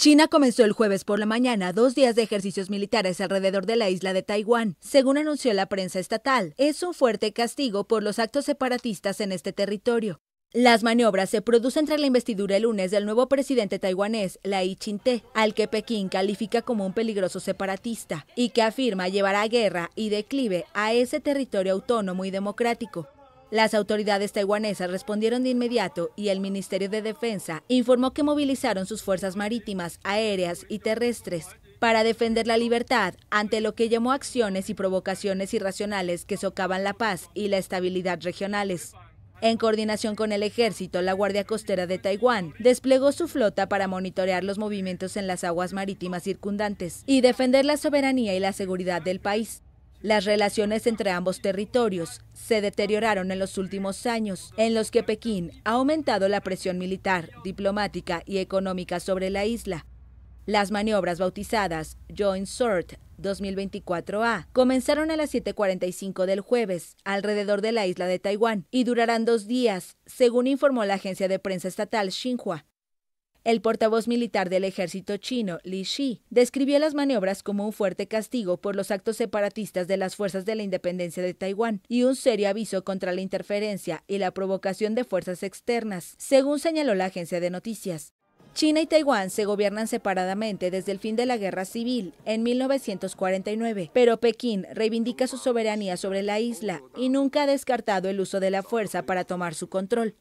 China comenzó el jueves por la mañana dos días de ejercicios militares alrededor de la isla de Taiwán, según anunció la prensa estatal. Es un fuerte castigo por los actos separatistas en este territorio. Las maniobras se producen tras la investidura el lunes del nuevo presidente taiwanés, Lai Ching-te, al que Pekín califica como un peligroso separatista y que afirma llevará a guerra y declive a ese territorio autónomo y democrático. Las autoridades taiwanesas respondieron de inmediato y el Ministerio de Defensa informó que movilizaron sus fuerzas marítimas, aéreas y terrestres para defender la libertad ante lo que llamó acciones y provocaciones irracionales que socavan la paz y la estabilidad regionales. En coordinación con el ejército, la Guardia Costera de Taiwán desplegó su flota para monitorear los movimientos en las aguas marítimas circundantes y defender la soberanía y la seguridad del país. Las relaciones entre ambos territorios se deterioraron en los últimos años, en los que Pekín ha aumentado la presión militar, diplomática y económica sobre la isla. Las maniobras bautizadas Joint Sort 2024A comenzaron a las 7.45 del jueves alrededor de la isla de Taiwán y durarán dos días, según informó la agencia de prensa estatal Xinhua. El portavoz militar del ejército chino, Li Shi, describió las maniobras como un fuerte castigo por los actos separatistas de las fuerzas de la independencia de Taiwán y un serio aviso contra la interferencia y la provocación de fuerzas externas, según señaló la agencia de noticias. China y Taiwán se gobiernan separadamente desde el fin de la Guerra Civil en 1949, pero Pekín reivindica su soberanía sobre la isla y nunca ha descartado el uso de la fuerza para tomar su control.